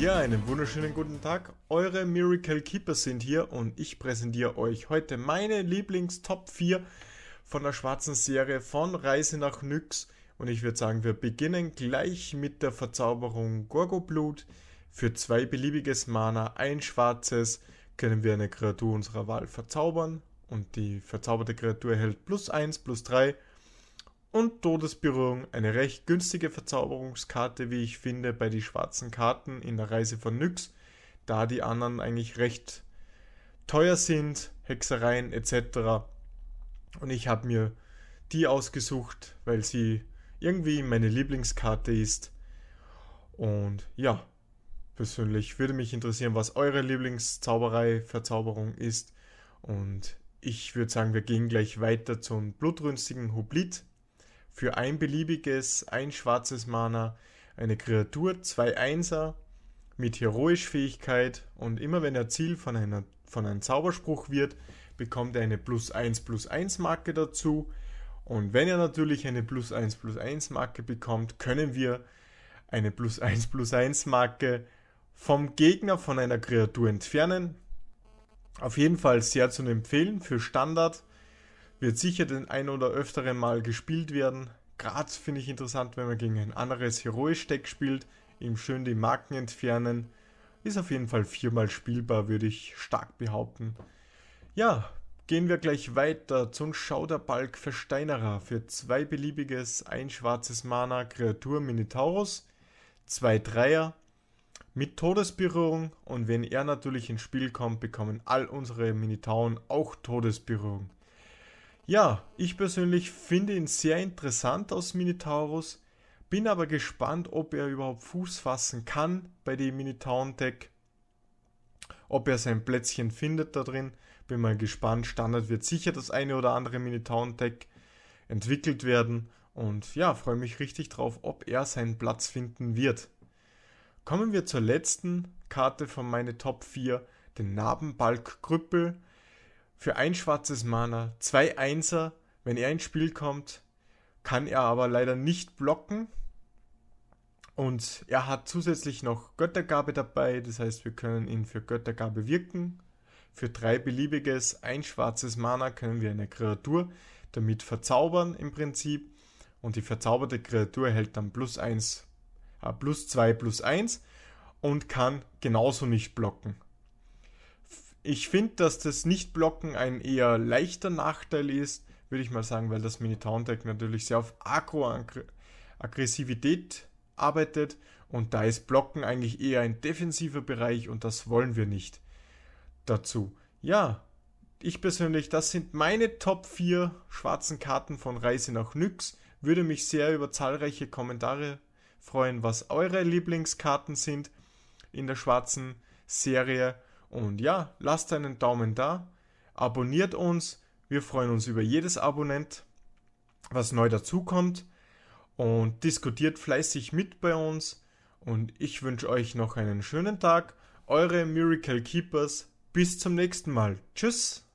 Ja, einen wunderschönen guten Tag. Eure Miracle Keepers sind hier und ich präsentiere euch heute meine Lieblings-Top 4 von der schwarzen Serie von Reise nach Nyx. Und ich würde sagen, wir beginnen gleich mit der Verzauberung Gorgoblut. Für zwei beliebiges Mana, ein schwarzes, können wir eine Kreatur unserer Wahl verzaubern. Und die verzauberte Kreatur erhält plus 1, plus 3 und Todesberührung, eine recht günstige Verzauberungskarte, wie ich finde, bei den schwarzen Karten in der Reise von Nyx, da die anderen eigentlich recht teuer sind, Hexereien etc. Und ich habe mir die ausgesucht, weil sie irgendwie meine Lieblingskarte ist. Und ja, persönlich würde mich interessieren, was eure Lieblingszauberei, Verzauberung ist. Und ich würde sagen, wir gehen gleich weiter zum blutrünstigen Hublit. Für ein beliebiges, ein schwarzes Mana, eine Kreatur, zwei Einser mit heroisch Fähigkeit und immer wenn er Ziel von, einer, von einem Zauberspruch wird, bekommt er eine plus 1 plus 1 Marke dazu. Und wenn er natürlich eine plus 1 plus 1 Marke bekommt, können wir eine plus 1 plus 1 Marke vom Gegner von einer Kreatur entfernen. Auf jeden Fall sehr zu empfehlen für Standard. Wird sicher den ein oder öfteren Mal gespielt werden. Graz finde ich interessant, wenn man gegen ein anderes Heroisch-Deck spielt, ihm schön die Marken entfernen. Ist auf jeden Fall viermal spielbar, würde ich stark behaupten. Ja, gehen wir gleich weiter zum Schauderbalk Versteinerer für zwei beliebiges, ein schwarzes Mana, Kreatur Minotaurus, zwei Dreier, mit Todesberührung und wenn er natürlich ins Spiel kommt, bekommen all unsere Minitauren auch Todesberührung. Ja, ich persönlich finde ihn sehr interessant aus Minotaurus, bin aber gespannt, ob er überhaupt Fuß fassen kann bei dem Minotauren Deck, ob er sein Plätzchen findet da drin. Bin mal gespannt. Standard wird sicher das eine oder andere Minotauren Deck entwickelt werden und ja, freue mich richtig drauf, ob er seinen Platz finden wird. Kommen wir zur letzten Karte von meine Top 4, den Narbenbalg Krüppel für ein schwarzes Mana, zwei Einser. Wenn er ins Spiel kommt, kann er aber leider nicht blocken. Und er hat zusätzlich noch Göttergabe dabei, das heißt, wir können ihn für Göttergabe wirken. Für drei beliebiges, ein schwarzes Mana können wir eine Kreatur damit verzaubern im Prinzip. Und die verzauberte Kreatur erhält dann plus 1, äh, ah, plus 2, plus 1 und kann genauso nicht blocken. Ich finde, dass das Nicht-Blocken ein eher leichter Nachteil ist, würde ich mal sagen, weil das Minitown-Deck natürlich sehr auf Agro-Aggressivität arbeitet und da ist Blocken eigentlich eher ein defensiver Bereich und das wollen wir nicht dazu. Ja, ich persönlich, das sind meine Top 4 schwarzen Karten von Reise nach Nyx. Würde mich sehr über zahlreiche Kommentare freuen, was eure Lieblingskarten sind in der schwarzen Serie. Und ja, lasst einen Daumen da, abonniert uns, wir freuen uns über jedes Abonnent, was neu dazukommt und diskutiert fleißig mit bei uns. Und ich wünsche euch noch einen schönen Tag. Eure Miracle Keepers. Bis zum nächsten Mal. Tschüss.